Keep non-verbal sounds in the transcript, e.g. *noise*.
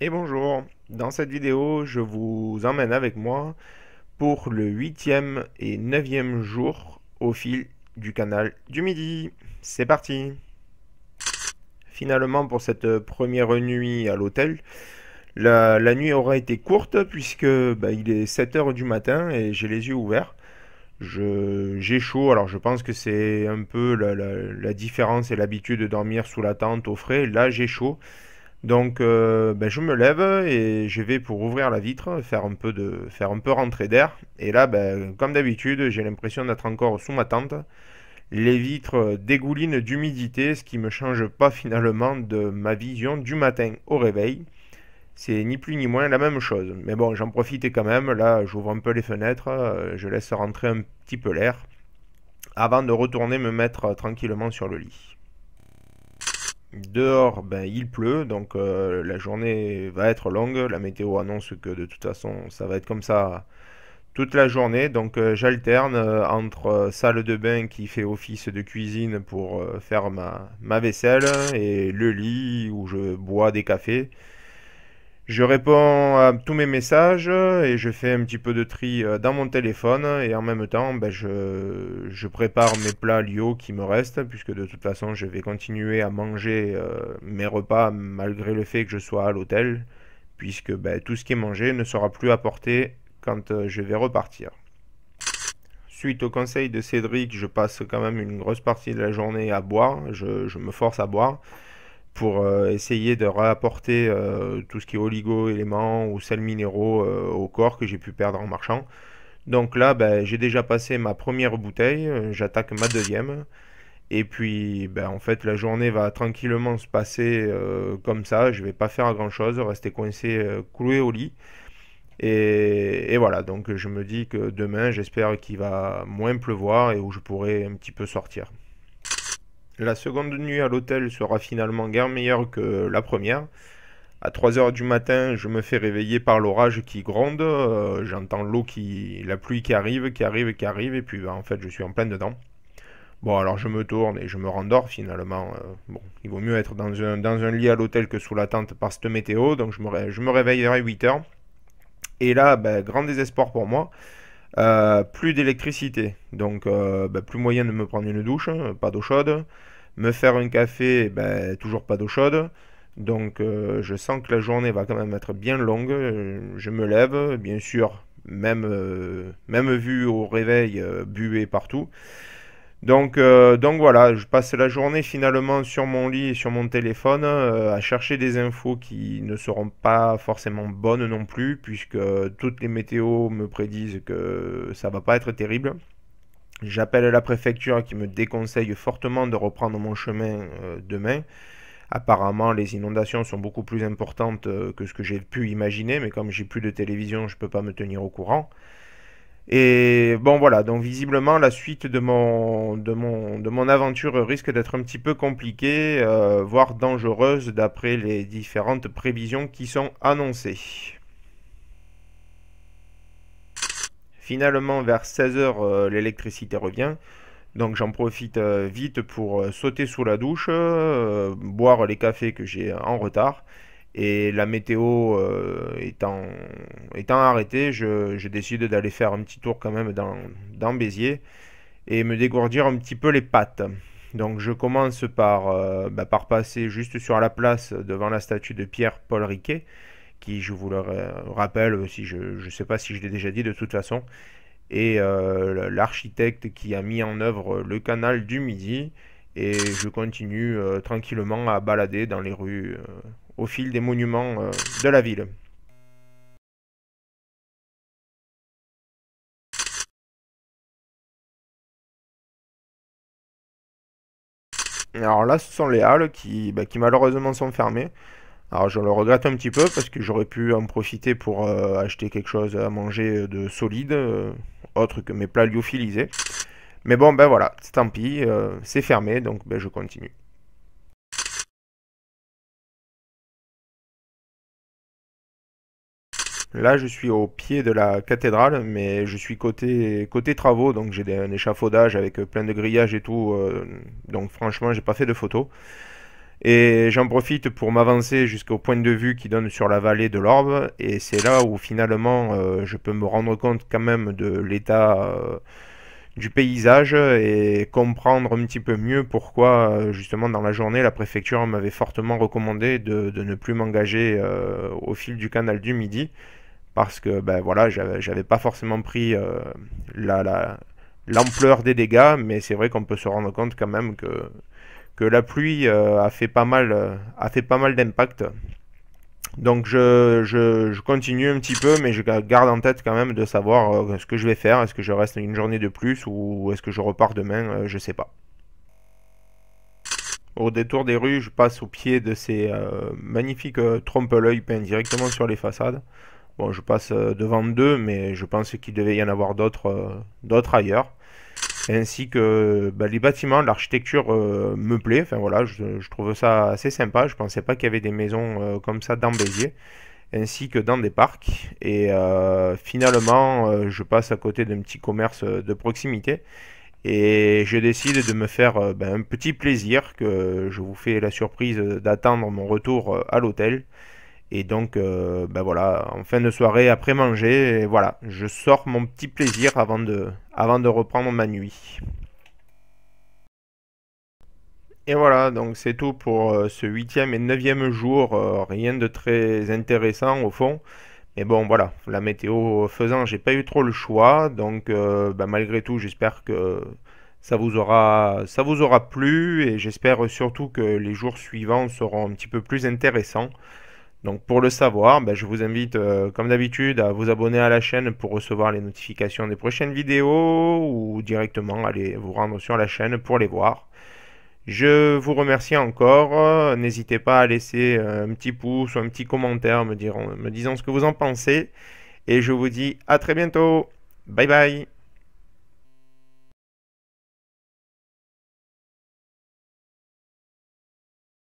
Et bonjour, dans cette vidéo je vous emmène avec moi pour le 8e et 9e jour au fil du canal du midi. C'est parti Finalement pour cette première nuit à l'hôtel, la, nuit aura été courte puisque bah, il est 7h du matin et j'ai les yeux ouverts. J'ai chaud, alors je pense que c'est un peu la, la différence et l'habitude de dormir sous la tente au frais. Là j'ai chaud. Donc euh, ben, je me lève et je vais pour ouvrir la vitre, faire un peu, faire un peu rentrer d'air. Et là, ben, comme d'habitude, j'ai l'impression d'être encore sous ma tente. Les vitres dégoulinent d'humidité, ce qui ne me change pas *laughs* finalement de ma vision du matin au réveil. C'est ni plus ni moins la même chose. Mais bon, j'en profite quand même. Là, j'ouvre un peu les fenêtres, euh, je laisse rentrer un petit peu l'air avant de retourner me mettre tranquillement sur le lit. Dehors, ben, il pleut, donc euh, la journée va être longue. La météo annonce que de toute façon, ça va être comme ça toute la journée. Donc euh, j'alterne euh, entre salle de bain qui fait office de cuisine pour faire ma, ma, vaisselle et le lit où je bois des cafés je réponds à tous mes messages et je fais un petit peu de tri euh, dans mon téléphone et en même temps ben, je, prépare mes plats Lyo qui me restent puisque de toute façon je vais continuer à manger euh, mes repas malgré le fait que je sois à l'hôtel puisque ben, tout ce qui est mangé ne sera plus apporté quand euh, je vais repartir. Suite au conseil de Cédric, je passe quand même une grosse partie de la journée à boire, je me force à boire pour euh, essayer de rapporter euh, tout ce qui est oligo-éléments ou sels minéraux euh, au corps que j'ai pu perdre en marchant. Donc là, ben, j'ai déjà passé ma première bouteille, j'attaque ma deuxième. Et puis, ben, en fait, la journée va tranquillement se passer comme ça. Je ne vais pas faire grand-chose, rester coincé, coulé cloué au lit. Et, et, voilà, donc je me dis que demain, j'espère qu'il va moins pleuvoir et où je pourrai un petit peu sortir. La seconde nuit à l'hôtel sera finalement guère meilleure que la première. À 3 heures du matin, je me fais réveiller par l'orage qui gronde. Euh, j'entends l'eau qui. la pluie qui arrive, qui arrive, qui arrive, et puis bah, en fait, je suis en plein dedans. Bon, alors je me tourne et je me rendors finalement. Euh, bon, il vaut mieux être dans un, lit à l'hôtel que sous la tente par cette météo, donc je me, je me réveille vers 8 heures. Et là, ben, grand désespoir pour moi. Euh, plus d'électricité, donc euh, ben, plus moyen de me prendre une douche, hein, pas d'eau chaude. Me faire un café, ben, toujours pas d'eau chaude. Donc euh, je sens que la journée va quand même être bien longue. Je me lève, bien sûr, même, même vu au réveil, buée partout. Euh, donc, voilà, je passe la journée finalement sur mon lit et sur mon téléphone euh, à chercher des infos qui ne seront pas forcément bonnes non plus, puisque euh, toutes les météos me prédisent que ça va pas être terrible. J'appelle la préfecture qui me déconseille fortement de reprendre mon chemin demain. Apparemment, les inondations sont beaucoup plus importantes que ce que j'ai pu imaginer, mais comme j'ai plus de télévision, je ne peux pas me tenir au courant. Et bon voilà, donc visiblement la suite de mon, de mon, aventure risque d'être un petit peu compliquée, euh, voire dangereuse d'après les différentes prévisions qui sont annoncées. Finalement, vers 16h, euh, l'électricité revient. Donc j'en profite euh, vite pour sauter sous la douche, boire les cafés que j'ai en retard et la météo euh, étant, arrêtée, je, décide d'aller faire un petit tour quand même dans, Béziers et me dégourdir un petit peu les pattes. Donc je commence par, euh, bah, passer juste sur la place devant la statue de Pierre-Paul Riquet, qui, je vous le rappelle, si je ne sais pas si je l'ai déjà dit de toute façon, est euh, l'architecte qui a mis en œuvre le canal du Midi. Et je continue tranquillement à balader dans les rues au fil des monuments euh, de la ville. Alors là, ce sont les halles bah, qui, malheureusement sont fermées. Alors je le regrette un petit peu parce que j'aurais pu en profiter pour euh, acheter quelque chose à manger de solide, euh, autre que mes plats lyophilisés. Mais bon, ben voilà, tant pis, c'est fermé, donc ben, je continue. Là, je suis au pied de la cathédrale, mais je suis côté, travaux, donc j'ai un échafaudage avec euh, plein de grillages et tout. Euh, donc franchement, j'ai pas fait de photos. Et j'en profite pour m'avancer jusqu'au point de vue qui donne sur la vallée de l'Orbe. Et c'est là où finalement euh, je peux me rendre compte quand même de l'état du paysage et comprendre un petit peu mieux pourquoi justement dans la journée la préfecture m'avait fortement recommandé de ne plus m'engager au fil du canal du Midi parce que ben voilà, j'avais pas forcément pris euh, l'ampleur des dégâts, mais c'est vrai qu'on peut se rendre compte quand même que, la pluie euh, a fait pas mal, a fait pas mal d'impact. Donc je, continue un petit peu, mais je garde en tête quand même de savoir euh, ce que je vais faire. Est-ce que je reste une journée de plus ou est-ce que je repars demain Je sais pas. Au détour des rues, je passe au pied de ces magnifiques trompe-l'œil peints directement sur les façades. Bon, je passe euh, devant deux, mais je pense qu'il devait y en avoir d'autres euh, ailleurs ainsi que bah, les bâtiments, l'architecture euh, me plaît. Enfin voilà, je, trouve ça assez sympa. Je pensais pas qu'il y avait des maisons comme ça dans Béziers, ainsi que dans des parcs. Et finalement, je passe à côté d'un petit commerce de proximité. Et je décide de me faire bah, un petit plaisir que je vous fais la surprise d'attendre mon retour à l'hôtel. Et donc, euh, ben voilà, en fin de soirée, après manger, et voilà, je sors mon petit plaisir avant de, avant de reprendre ma nuit. Et voilà, donc c'est tout pour euh, ce huitième et neuvième jour. Euh, rien de très intéressant au fond. Mais bon, voilà, la météo faisant, j'ai pas eu trop le choix. Donc, ben malgré tout, j'espère que ça vous aura, ça vous aura plu. Et j'espère surtout que les jours suivants seront un petit peu plus intéressants. Donc pour le savoir, ben, je vous invite euh, comme d'habitude à vous abonner à la chaîne pour recevoir les notifications des prochaines vidéos ou directement aller vous rendre sur la chaîne pour les voir. Je vous remercie encore, n'hésitez pas à laisser euh, un petit pouce ou un petit commentaire me disant ce que vous en pensez et je vous dis à très bientôt, bye bye